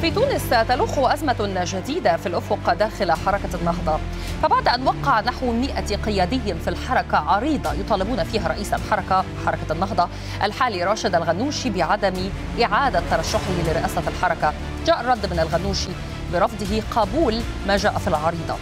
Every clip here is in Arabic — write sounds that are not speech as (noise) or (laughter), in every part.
في تونس تلوح أزمة جديدة في الأفق داخل حركة النهضة فبعد أن وقع نحو 100 قيادي في الحركة عريضة يطالبون فيها رئيس الحركة حركة النهضة الحالي راشد الغنوشي بعدم إعادة ترشحه لرئاسة الحركة جاء الرد من الغنوشي برفضه قبول ما جاء في العريضة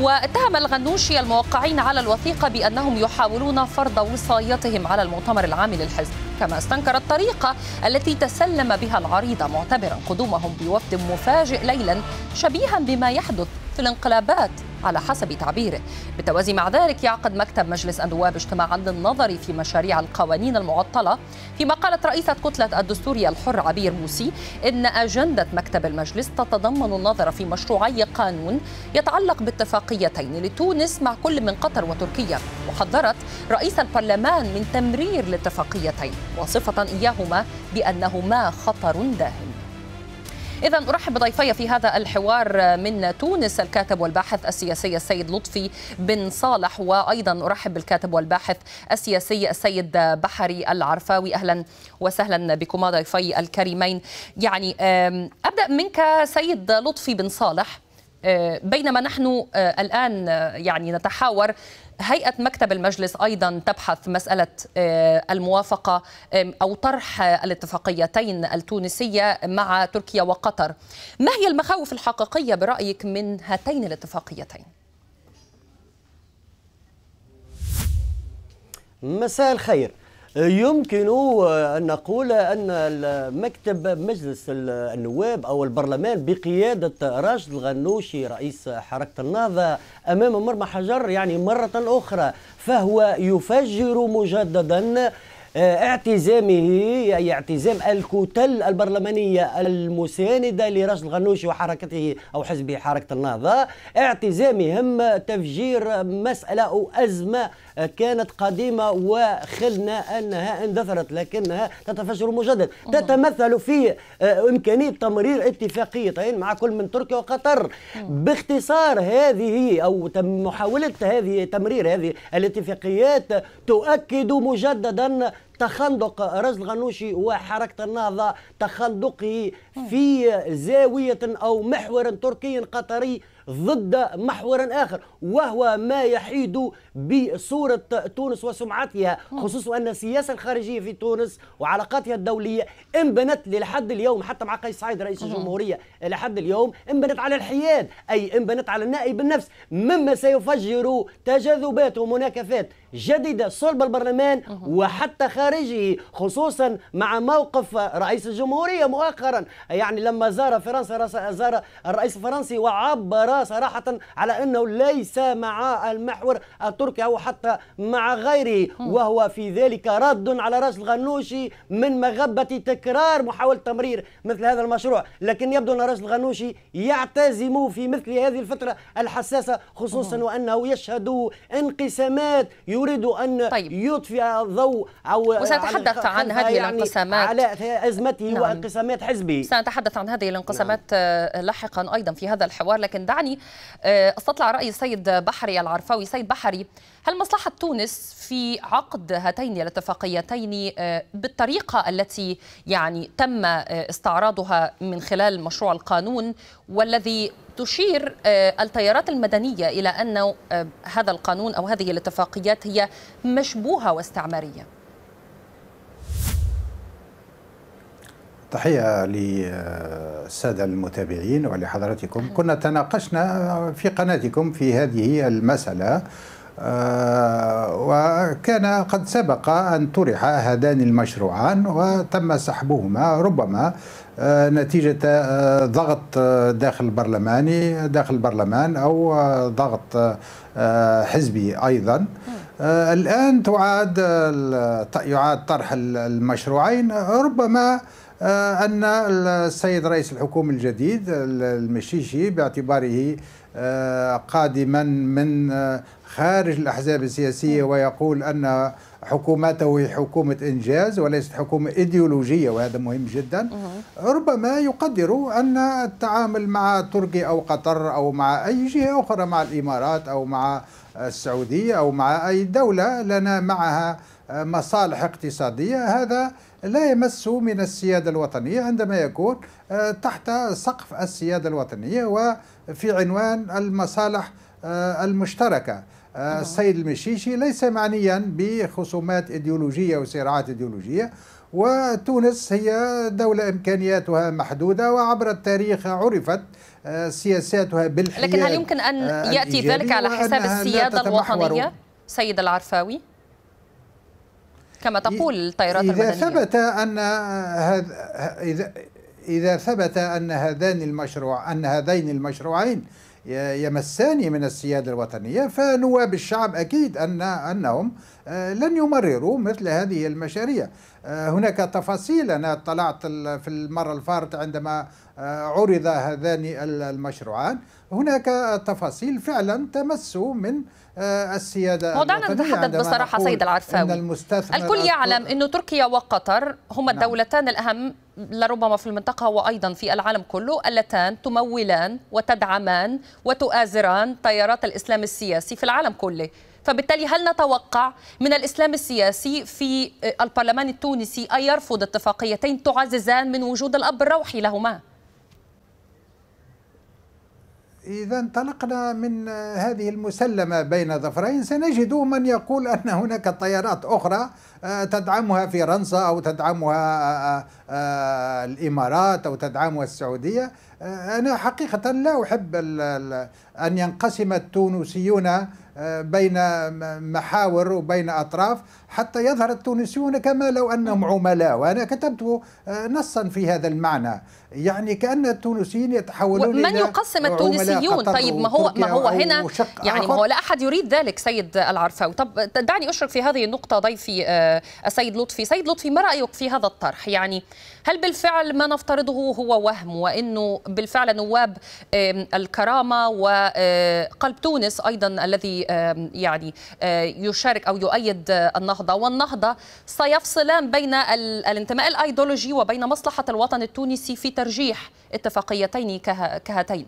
واتهم الغنوشي الموقعين على الوثيقة بأنهم يحاولون فرض وصايتهم على المؤتمر العام للحزب كما استنكر الطريقة التي تسلم بها العريضة معتبرا قدومهم بوفد مفاجئ ليلا شبيها بما يحدث في الانقلابات على حسب تعبيره بالتوازي مع ذلك يعقد مكتب مجلس النواب اجتماعا للنظر في مشاريع القوانين المعطلة فيما قالت رئيسة كتلة الدستورية الحر عبير موسي إن أجندة مكتب المجلس تتضمن النظر في مشروعي قانون يتعلق باتفاقيتين لتونس مع كل من قطر وتركيا وحذرت رئيس البرلمان من تمرير الاتفاقيتين وصفة إياهما بأنهما خطر داهم إذا أرحب بضيفي في هذا الحوار من تونس الكاتب والباحث السياسي السيد لطفي بن صالح وأيضا أرحب بالكاتب والباحث السياسي السيد بحري العرفاوي أهلا وسهلا بكما ضيفي الكريمين يعني أبدأ منك سيد لطفي بن صالح آه، بينما نحن آه، الآن آه، يعني نتحاور هيئة مكتب المجلس أيضا تبحث مسألة الموافقة أو طرح الاتفاقيتين التونسية مع تركيا وقطر ما هي المخاوف الحقيقية برأيك من هاتين الاتفاقيتين؟ مساء الخير يمكن أن نقول أن مكتب مجلس النواب أو البرلمان بقيادة راشد الغنوشي رئيس حركة النهضة أمام مرمى حجر يعني مرة أخرى فهو يفجر مجددا آه، اعتزامه أي اعتزام الكتل البرلمانية المساندة لرشد الغنوشي وحركته أو حزبه حركة النهضة اعتزامهم تفجير مسألة أو أزمة كانت قديمة وخلنا أنها اندثرت لكنها تتفجر مجددا تتمثل في آه، إمكانية تمرير اتفاقيتين مع كل من تركيا وقطر باختصار هذه أو محاولة هذه تمرير هذه الاتفاقيات تؤكد مجددا تخندق رجل الغنوشي وحركة النهضة تخندقه في زاوية أو محور تركي قطري ضد محور آخر وهو ما يحيد بصورة تونس وسمعتها خصوصا أن السياسة الخارجية في تونس وعلاقاتها الدولية انبنت لحد اليوم حتى مع قيس سعيد رئيس الجمهورية لحد اليوم انبنت على الحياد أي انبنت على النائب النفس مما سيفجر تجاذبات ومناكفات جديدة صلب البرلمان وحتى خارجه خصوصا مع موقف رئيس الجمهورية مؤخرا يعني لما زار فرنسا زار الرئيس الفرنسي وعبر صراحة على أنه ليس مع المحور التركي أو حتى مع غيره وهو في ذلك رد على راس الغنوشي من مغبة تكرار محاولة تمرير مثل هذا المشروع لكن يبدو أن راس الغنوشي يعتزم في مثل هذه الفترة الحساسة خصوصا وأنه يشهد انقسامات يريد ان طيب. يطفئ ضوء او وسنتحدث عن, عن هذه يعني الانقسامات على ازمته نعم. وانقسامات حزبه سنتحدث عن هذه الانقسامات نعم. آه، لاحقا ايضا في هذا الحوار لكن دعني آه، استطلع راي السيد بحري العرفاوي سيد بحري هل مصلحة تونس في عقد هاتين الاتفاقيتين آه، بالطريقة التي يعني تم آه، استعراضها من خلال مشروع القانون والذي تشير آه، التيارات المدنية إلى أن هذا القانون أو هذه الاتفاقيات هي مشبوهة واستعمارية تحية للسادة المتابعين ولحضراتكم كنا تناقشنا في قناتكم في هذه المسألة آه، وكان قد سبق أن طرح هذان المشروعان وتم سحبهما ربما آه، نتيجة آه، ضغط داخل البرلماني داخل البرلمان أو ضغط حزبي أيضا آه، الآن تعاد يعاد طرح المشروعين ربما آه، أن السيد رئيس الحكومة الجديد المشيشي باعتباره آه، قادما من خارج الأحزاب السياسية نعم. ويقول أن حكومته هي حكومة إنجاز وليست حكومة إيديولوجية وهذا مهم جدا ربما يقدر أن التعامل مع تركيا أو قطر أو مع أي جهة أخرى مع الإمارات أو مع السعودية أو مع أي دولة لنا معها آه، مصالح اقتصادية هذا لا يمس من السيادة الوطنية عندما يكون آه، تحت سقف السيادة الوطنية وفي عنوان المصالح آه، المشتركة السيد نعم. المشيشي ليس معنيا بخصومات ايديولوجيه وصراعات ايديولوجيه وتونس هي دولة إمكانياتها محدودة وعبر التاريخ عرفت آه، سياساتها بالحياد لكن هل يمكن أن آه، يأتي ذلك على حساب السيادة الوطنية سيد العرفاوي؟ كما تقول الطائرات إذا المدنية. ثبت أن هذ... إذا إذا ثبت أن هذان المشروع أن هذين المشروعين يمساني من السيادة الوطنية فنواب الشعب أكيد أن أنهم آه، لن يمرروا مثل هذه المشاريع آه، هناك تفاصيل أنا اطلعت في المرة الفارطة عندما آه، عرض هذان المشروعان هناك تفاصيل فعلا تمسوا من السياده ودعنا نتحدث بصراحه سيد العرفاوي المستثمر الكل يعلم انه تركيا وقطر هما نعم. الدولتان الاهم لربما في المنطقة وأيضا في العالم كله اللتان تمولان وتدعمان وتؤازران تيارات الإسلام السياسي في العالم كله فبالتالي هل نتوقع من الإسلام السياسي في آه، البرلمان التونسي أن يرفض اتفاقيتين تعززان من وجود الأب الروحي لهما؟ إذا انطلقنا من هذه المسلمة بين ظفرين سنجد من يقول أن هناك طيارات أخرى آه، تدعمها فرنسا أو تدعمها آه، آه، الإمارات أو تدعمها السعودية أنا حقيقة لا أحب أن ينقسم التونسيون بين محاور وبين أطراف حتى يظهر التونسيون كما لو أنهم نعم. عملاء وأنا كتبت نصا في هذا المعنى يعني كأن التونسيين يتحولون من يقسم التونسيون طيب ما هو ما هو هنا يعني ما هو لا أحد يريد ذلك سيد العرفاوي طب دعني أشرك في هذه النقطة ضيفي آه، السيد لطفي سيد لطفي ما رأيك في هذا الطرح يعني هل بالفعل ما نفترضه هو وهم وانه بالفعل نواب الكرامه وقلب آه، تونس ايضا الذي يعني آه، يشارك او يؤيد النهضه والنهضه سيفصلان بين الانتماء الايديولوجي وبين مصلحه الوطن التونسي في ترجيح اتفاقيتين كهاتين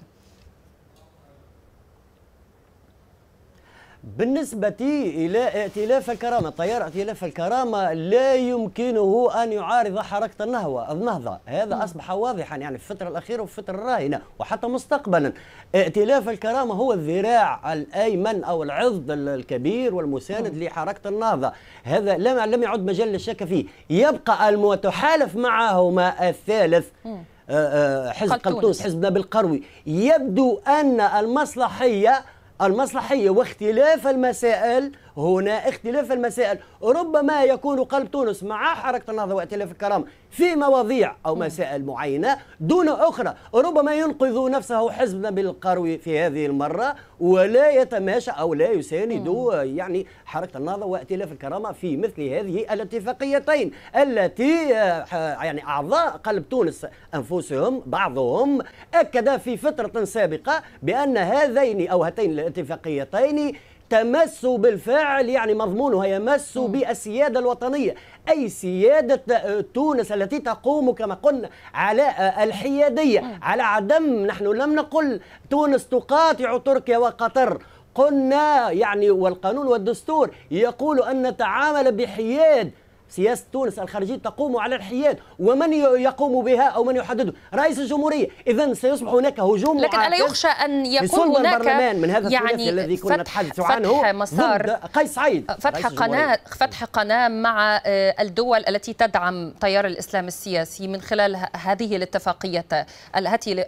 بالنسبة إلى ائتلاف الكرامة طيار ائتلاف الكرامة لا يمكنه أن يعارض حركة النهوة النهضة هذا م. أصبح واضحا يعني في الفترة الأخيرة وفي الفترة الراهنة وحتى مستقبلا ائتلاف الكرامة هو الذراع الأيمن أو العضد الكبير والمساند م. لحركة النهضة هذا لم لم يعد مجال للشك فيه يبقى المتحالف معهما الثالث م. آه، آه، حزب قلتونس حزب نبيل قروي يبدو أن المصلحية المصلحية واختلاف المسائل هنا اختلاف المسائل ربما يكون قلب تونس مع حركة النهضة وائتلاف الكرامة في مواضيع أو مسائل معينة دون أخرى ربما ينقذ نفسه حزبنا بالقروي في هذه المرة ولا يتماشى أو لا يساند يعني حركة النهضة وائتلاف الكرامة في مثل هذه الاتفاقيتين التي آه، يعني أعضاء قلب تونس أنفسهم بعضهم أكد في فترة سابقة بأن هذين أو هاتين الاتفاقيتين تمسوا بالفعل يعني مضمونها يمس بالسيادة الوطنية أي سيادة آه، تونس التي تقوم كما قلنا على آه، الحيادية على عدم نحن لم نقل تونس تقاطع تركيا وقطر قلنا يعني والقانون والدستور يقول أن نتعامل بحياد سياسة تونس الخارجية تقوم على الحياد ومن يقوم بها أو من يحدده رئيس الجمهورية إذا سيصبح هناك هجوم لكن ألا يخشى أن يكون هناك البرلمان من هذا يعني الذي كنا نتحدث عنه مسار قيس سعيد فتح قناة فتح قناة مع آه، الدول التي تدعم تيار الإسلام السياسي من خلال هذه الاتفاقية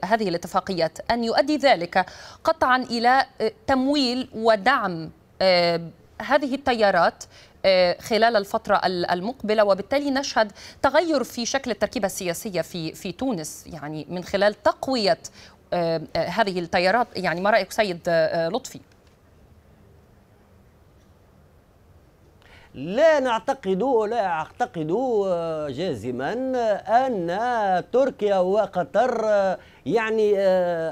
هذه الاتفاقيات أن يؤدي ذلك قطعا إلى آه، تمويل ودعم آه، هذه التيارات آه، خلال الفترة المقبلة وبالتالي نشهد تغير في شكل التركيبة السياسية في في تونس يعني من خلال تقوية آه، آه، هذه التيارات يعني ما رأيك سيد لطفي؟ لا نعتقد لا أعتقد جازما أن تركيا وقطر يعني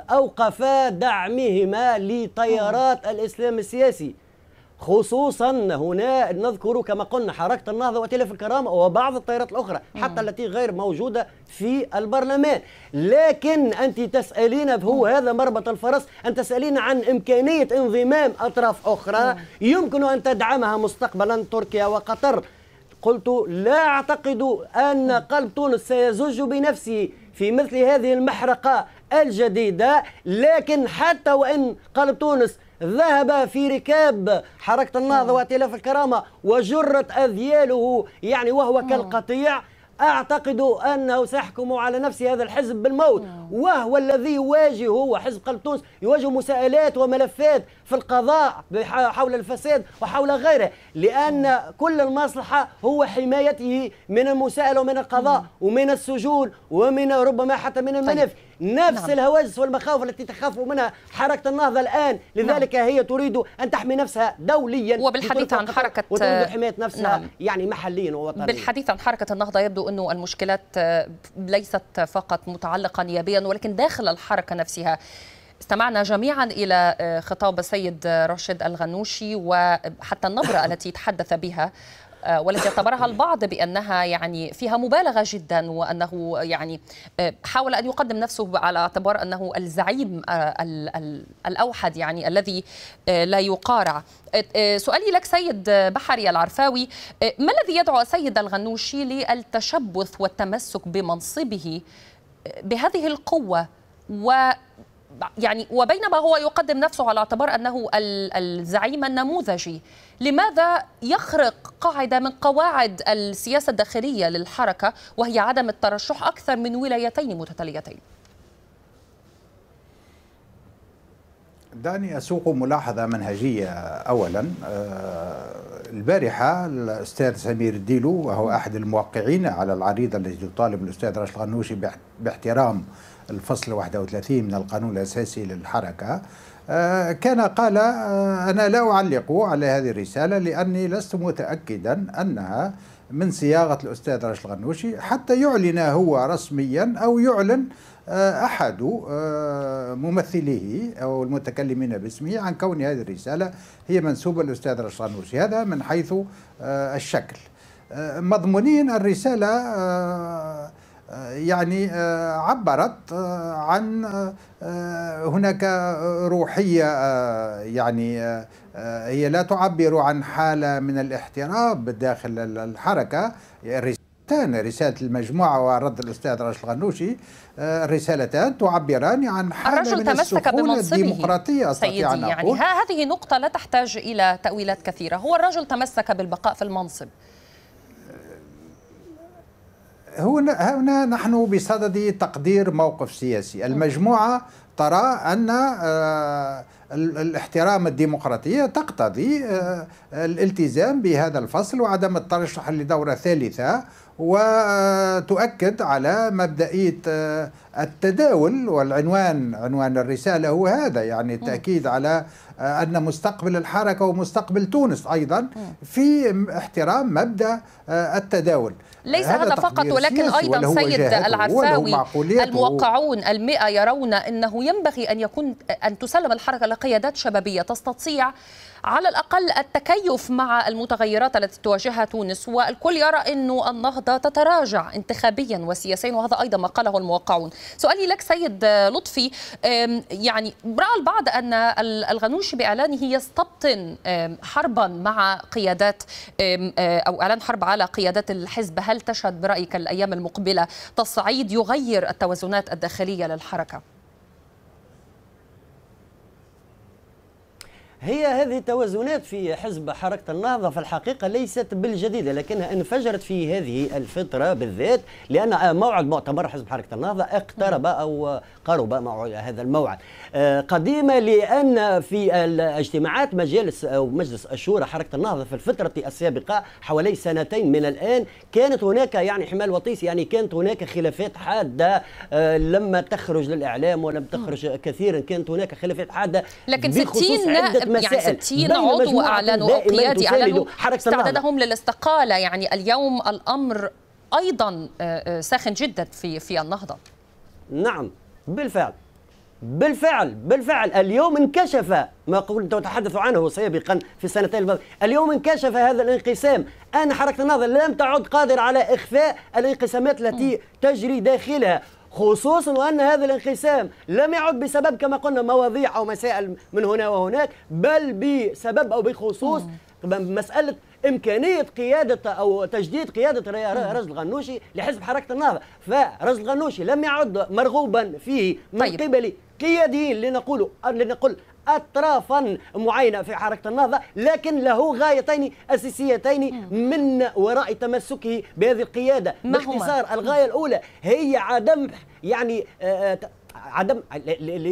أوقفا دعمهما لتيارات الإسلام السياسي خصوصا هنا نذكر كما قلنا حركه النهضه وتلف الكرامه وبعض التيارات الاخرى حتى التي غير موجوده في البرلمان لكن انت تسالين هو هذا مربط الفرس ان تسالين عن امكانيه انضمام اطراف اخرى يمكن ان تدعمها مستقبلا تركيا وقطر قلت لا اعتقد ان قلب تونس سيزج بنفسه في مثل هذه المحرقه الجديده لكن حتى وان قلب تونس ذهب في ركاب حركة النهضة آه. وائتلاف الكرامة وجرت أذياله يعني وهو آه. كالقطيع أعتقد أنه سيحكم على نفس هذا الحزب بالموت آه. وهو الذي يواجه هو حزب قلب تونس يواجه مساءلات وملفات في القضاء حول الفساد وحول غيره لأن كل المصلحة هو حمايته من المساءلة ومن القضاء ومن السجون ومن ربما حتى من الملف طيب. نفس نعم. الهواجس والمخاوف التي تخاف منها حركة النهضة الآن نعم. لذلك نعم. هي تريد أن تحمي نفسها دوليا وبالحديث عن حركة وتريد حماية نفسها نعم. يعني محليا ووطنيا بالحديث عن حركة النهضة يبدو أنه المشكلات ليست فقط متعلقة نيابيا ولكن داخل الحركة نفسها استمعنا جميعا إلى آه، خطاب السيد رشيد الغنوشي وحتى النبرة (coughs) التي تحدث بها آه، والتي اعتبرها البعض بانها يعني فيها مبالغه جدا وانه يعني آه، حاول ان يقدم نفسه على اعتبار انه الزعيم آه، الاوحد يعني الذي لا يقارع سؤالي لك سيد بحري العرفاوي ما الذي يدعو السيد الغنوشي للتشبث والتمسك بمنصبه بهذه القوه و يعني وبينما هو يقدم نفسه على اعتبار انه الزعيم النموذجي لماذا يخرق قاعده من قواعد السياسه الداخليه للحركه وهي عدم الترشح اكثر من ولايتين متتاليتين دعني أسوق ملاحظة منهجية أولا آه، البارحة الأستاذ سمير الديلو وهو أحد الموقعين على العريضة التي تطالب الأستاذ راشد الغنوشي باحترام الفصل 31 من القانون الأساسي للحركة آه، كان قال آه، أنا لا أعلق على هذه الرسالة لأني لست متأكدا أنها من صياغة الأستاذ راشد الغنوشي حتى يعلن هو رسميا أو يعلن آه، أحد آه، ممثليه أو المتكلمين باسمه عن كون هذه الرسالة هي منسوبة للأستاذ رشانوسي هذا من حيث آه، الشكل مضمونين الرسالة يعني عبرت عن هناك روحية يعني هي لا تعبر عن حالة من الاحتراب داخل الحركة رسالتان رسالة المجموعة ورد الأستاذ راشد الغنوشي آه، رسالتان تعبران عن حالة الرجل من تمسك بمنصبه الديمقراطية سيدي أن يعني ها هذه نقطة لا تحتاج إلى تأويلات كثيرة هو الرجل تمسك بالبقاء في المنصب آه، هنا هنا نحن بصدد تقدير موقف سياسي المجموعة ترى أن آه، الاحترام الديمقراطية تقتضي الالتزام بهذا الفصل وعدم الترشح لدورة ثالثة وتؤكد على مبدئية آه، التداول والعنوان عنوان الرسالة هو هذا يعني التأكيد على آه، أن مستقبل الحركة ومستقبل تونس أيضا في احترام مبدأ آه، التداول ليس هذا فقط ولكن أيضا سيد العفاوي الموقعون المئة يرون أنه ينبغي أن يكون أن تسلم الحركة لقيادات شبابية تستطيع على الأقل التكيف مع المتغيرات التي تواجهها تونس والكل يرى أنه النهضة النهضة تتراجع انتخابيا وسياسيا وهذا أيضا ما قاله الموقعون سؤالي لك سيد لطفي يعني رأى البعض أن الغنوشي بإعلانه يستبطن حربا مع قيادات آه، أو إعلان حرب على قيادات الحزب هل تشهد برأيك الأيام المقبلة تصعيد يغير التوازنات الداخلية للحركة؟ هي هذه التوازنات في حزب حركة النهضة في الحقيقة ليست بالجديدة لكنها انفجرت في هذه الفترة بالذات لأن موعد مؤتمر حزب حركة النهضة اقترب أو قرب موعد هذا الموعد آه، قديمة لأن في الاجتماعات مجلس أو مجلس الشورى حركة النهضة في الفترة السابقة حوالي سنتين من الآن كانت هناك يعني حمال وطيس يعني كانت هناك خلافات حادة آه، لما تخرج للإعلام ولم تخرج كثيرا كانت هناك خلافات حادة لكن 60 المسائل يعني 60 عضو اعلنوا او قيادي اعلنوا استعدادهم للاستقاله يعني اليوم الامر ايضا آه، آه، ساخن جدا في في النهضه نعم بالفعل بالفعل بالفعل اليوم انكشف ما كنت اتحدث عنه سابقا في السنتين الماضيه اليوم انكشف هذا الانقسام ان حركه النهضه لم تعد قادره على اخفاء الانقسامات التي تجري داخلها خصوصا وان هذا الانقسام لم يعد بسبب كما قلنا مواضيع او مسائل من هنا وهناك بل بسبب او بخصوص مساله امكانيه قياده او تجديد قياده رجل الغنوشي لحزب حركه النهضه فرجل الغنوشي لم يعد مرغوبا فيه من طيب. قبل قياديين لنقول لنقل أطرافا معينة في حركة النهضة لكن له غايتين أساسيتين من وراء تمسكه بهذه القيادة باختصار الغاية الأولى هي عدم يعني آه، آه، عدم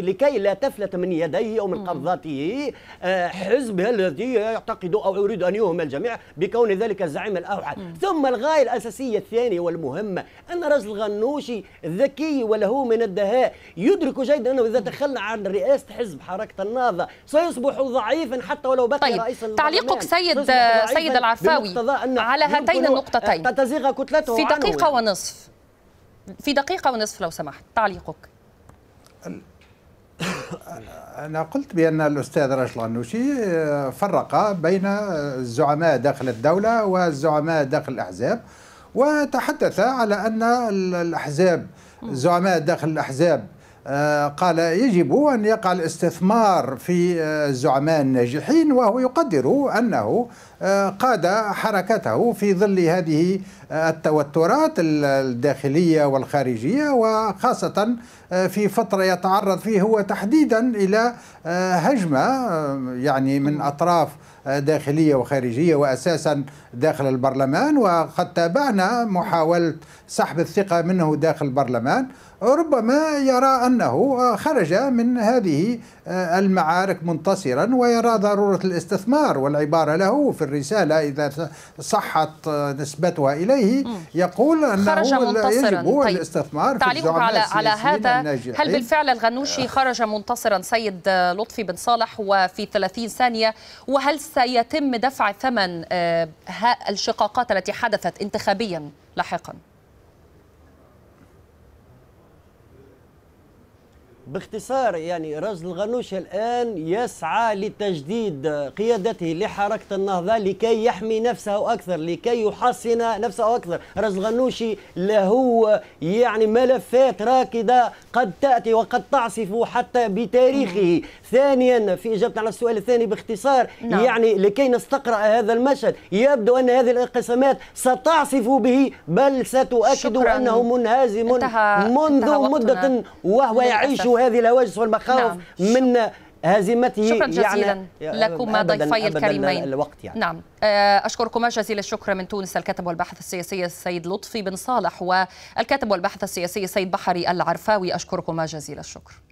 لكي لا تفلت من يديه او من قبضته حزب الذي يعتقد او يريد ان يهمل الجميع بكون ذلك الزعيم الاوحد ثم الغايه الاساسيه الثانيه والمهمه ان رجل الغنوشي ذكي وله من الدهاء يدرك جيدا انه اذا تخلى عن رئاسه حزب حركه النهضه سيصبح ضعيفا حتى ولو بقي طيب. رئيسا تعليقك سيد سيد العفاوي على هاتين النقطتين تتزيغ كتلته في دقيقه عنه. ونصف في دقيقه ونصف لو سمحت تعليقك أنا قلت بأن الأستاذ راشد الغنوشي آه، فرق بين الزعماء داخل الدولة والزعماء داخل الأحزاب وتحدث على أن الأحزاب الزعماء داخل الأحزاب آه، قال يجب أن يقع الاستثمار في الزعماء آه، الناجحين وهو يقدر أنه آه، قاد حركته في ظل هذه التوترات الداخلية والخارجية وخاصة في فترة يتعرض فيه هو تحديدا إلى هجمة يعني من أطراف داخلية وخارجية وأساسا داخل البرلمان وقد تابعنا محاولة سحب الثقة منه داخل البرلمان ربما يرى أنه آه، خرج من هذه آه، المعارك منتصرا ويرى ضرورة الاستثمار والعبارة له في الرسالة إذا صحت آه، نسبتها إليه يقول أنه خرج منتصرا يجب طيب. الاستثمار تعليقك على, على هذا الناجحين. هل بالفعل الغنوشي خرج منتصرا سيد لطفي بن صالح وفي 30 ثانية وهل سيتم دفع ثمن الشقاقات التي حدثت انتخابيا لاحقا؟ باختصار يعني رجل الغنوش الآن يسعى لتجديد قيادته لحركة النهضة لكي يحمي نفسه أكثر لكي يحصن نفسه أكثر رجل الغنوشي له يعني ملفات راكدة قد تأتي وقد تعصف حتى بتاريخه ثانيا في إجابة على السؤال الثاني باختصار نعم. يعني لكي نستقرأ هذا المشهد يبدو أن هذه الانقسامات ستعصف به بل ستؤكد أنه منهزم انتهى منذ انتهى مدة وهو يعيش وهذه الهواجس والمخاوف نعم. من هزيمته شكرا يعني، جزيلا يعني آه، لكما ضيفي الكريمين الوقت يعني. نعم آه، أشكركما جزيل الشكر من تونس الكاتب والباحث السياسي السيد لطفي بن صالح والكاتب والباحث السياسي السيد بحري العرفاوي أشكركما جزيل الشكر